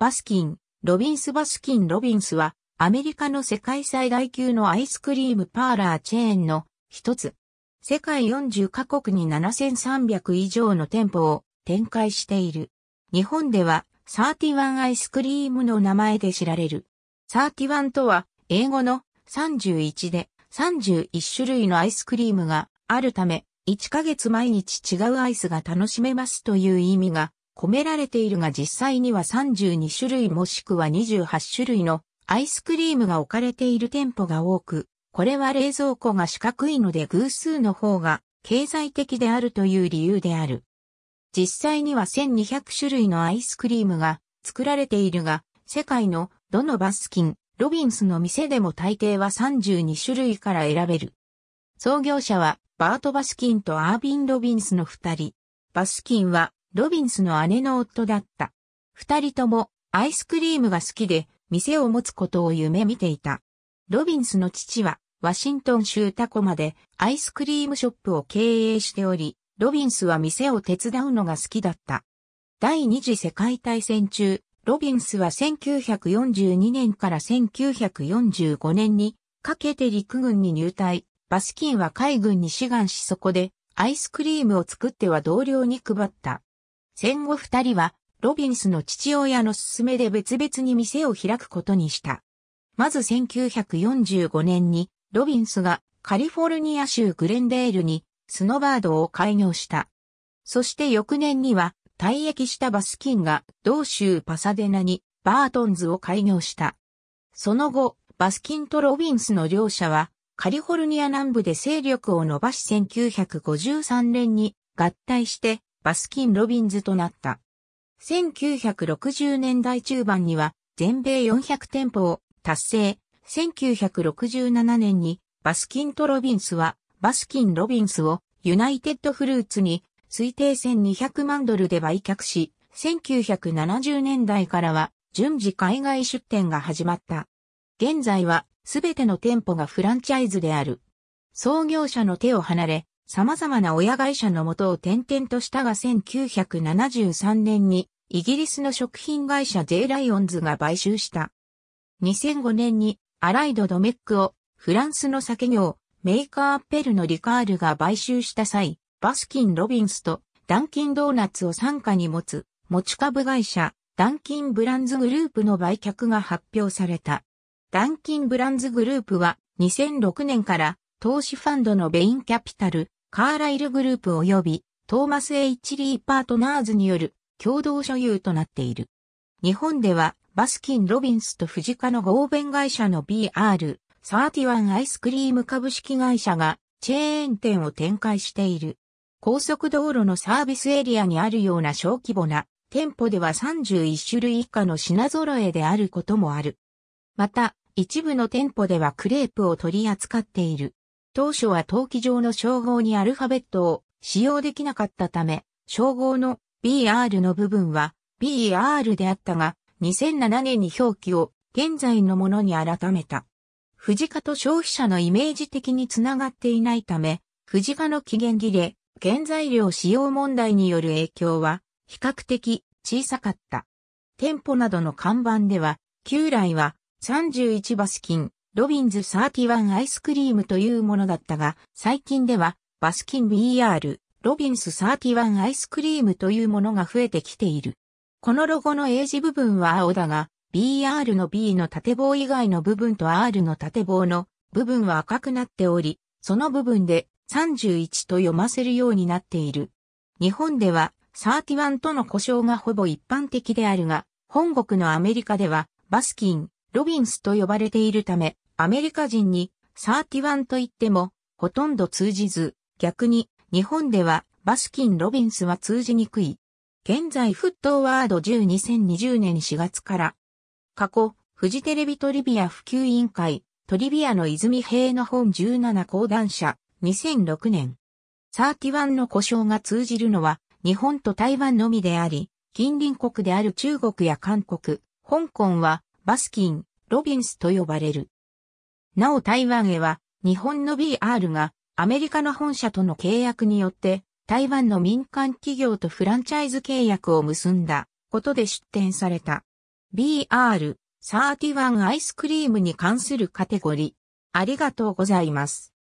バスキン、ロビンスバスキン・ロビンスは、アメリカの世界最大級のアイスクリームパーラーチェーンの一つ。世界40カ国に7300以上の店舗を展開している。日本では31アイスクリームの名前で知られる。31とは英語の31で31種類のアイスクリームがあるため1ヶ月毎日違うアイスが楽しめますという意味が込められているが実際には32種類もしくは28種類のアイスクリームが置かれている店舗が多く、これは冷蔵庫が四角いので偶数の方が経済的であるという理由である。実際には1200種類のアイスクリームが作られているが、世界のどのバスキン、ロビンスの店でも大抵は32種類から選べる。創業者はバート・バスキンとアービン・ロビンスの二人。バスキンはロビンスの姉の夫だった。二人ともアイスクリームが好きで店を持つことを夢見ていた。ロビンスの父はワシントン州タコまでアイスクリームショップを経営しており、ロビンスは店を手伝うのが好きだった。第二次世界大戦中、ロビンスは1942年から1945年にかけて陸軍に入隊、バスキンは海軍に志願しそこでアイスクリームを作っては同僚に配った。戦後二人は、ロビンスの父親の勧めで別々に店を開くことにした。まず1945年に、ロビンスがカリフォルニア州グレンデールにスノバードを開業した。そして翌年には退役したバスキンが同州パサデナにバートンズを開業した。その後、バスキンとロビンスの両者はカリフォルニア南部で勢力を伸ばし1953年に合体してバスキン・ロビンズとなった。1960年代中盤には全米400店舗を達成。1967年にバスキンとロビンスはバスキン・ロビンスをユナイテッドフルーツに推定1200万ドルで売却し、1970年代からは順次海外出店が始まった。現在はすべての店舗がフランチャイズである。創業者の手を離れ、様々な親会社のもとを転々としたが1973年にイギリスの食品会社 J ライオンズが買収した。2005年にアライド・ドメックをフランスの酒業メーカー・アッペルのリカールが買収した際、バスキン・ロビンスとダンキン・ドーナツを傘下に持つ持ち株会社ダンキン・ブランズグループの売却が発表された。ダンキン・ブランズグループは2006年から投資ファンドのベインキャピタル、カーライルグループ及びトーマス H リーパートナーズによる共同所有となっている。日本ではバスキン・ロビンスと藤家の合弁会社の BR、31アイスクリーム株式会社がチェーン店を展開している。高速道路のサービスエリアにあるような小規模な店舗では31種類以下の品揃えであることもある。また、一部の店舗ではクレープを取り扱っている。当初は陶器上の称号にアルファベットを使用できなかったため、称号の BR の部分は BR であったが、2007年に表記を現在のものに改めた。富士化と消費者のイメージ的につながっていないため、富士化の期限切れ、原材料使用問題による影響は比較的小さかった。店舗などの看板では、旧来は31バス金、ロビンズ31アイスクリームというものだったが、最近では、バスキン BR、ロビンス31アイスクリームというものが増えてきている。このロゴの英字部分は青だが、BR の B の縦棒以外の部分と R の縦棒の部分は赤くなっており、その部分で31と読ませるようになっている。日本では31との呼称がほぼ一般的であるが、本国のアメリカではバスキン、ロビンスと呼ばれているため、アメリカ人に31と言ってもほとんど通じず、逆に日本ではバスキン・ロビンスは通じにくい。現在沸騰ワード10 2020年4月から、過去、フジテレビトリビア普及委員会、トリビアの泉平の本17講談社、2006年。31の故障が通じるのは、日本と台湾のみであり、近隣国である中国や韓国、香港は、バスキン、ロビンスと呼ばれる。なお台湾へは、日本の BR がアメリカの本社との契約によって、台湾の民間企業とフランチャイズ契約を結んだことで出展された。BR31 アイスクリームに関するカテゴリー。ありがとうございます。